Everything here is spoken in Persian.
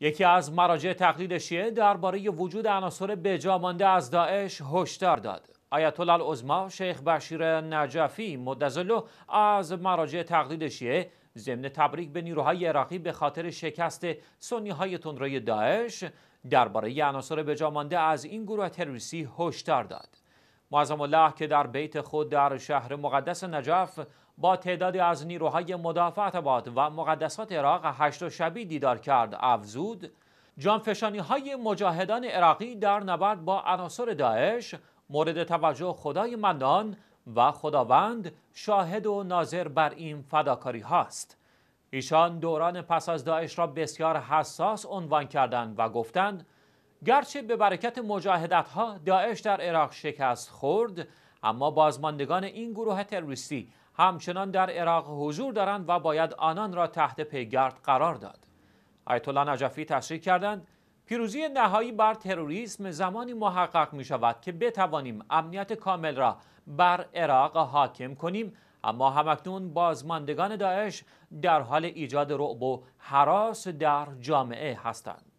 یکی از مراجع تقلید شیعه درباره وجود عناصر مانده از داعش هشدار داد آیت الله شیخ بشیر نجفی مدزلو از مراجع تقلید شیعه ضمن تبریک به نیروهای عراقی به خاطر شکست سنی های تندروی داعش درباره عناصر مانده از این گروه تروریستی هشدار داد معظم الله که در بیت خود در شهر مقدس نجف با تعدادی از نیروهای مدافعت باد و مقدسات عراق هشت و شبی دیدار کرد افزود جانفشانی های مجاهدان عراقی در نبرد با عناصر داعش مورد توجه خدای مندان و خداوند شاهد و ناظر بر این فداکاری هاست ایشان دوران پس از داعش را بسیار حساس عنوان کردند و گفتند گرچه به برکت مجاهدت ها داعش در عراق شکست خورد اما بازماندگان این گروه تروریستی همچنان در عراق حضور دارند و باید آنان را تحت پیگرد قرار داد آیت الله نجفی تشریح کردند پیروزی نهایی بر تروریسم زمانی محقق می شود که بتوانیم امنیت کامل را بر عراق حاکم کنیم اما همکنون بازماندگان داعش در حال ایجاد رعب و حراس در جامعه هستند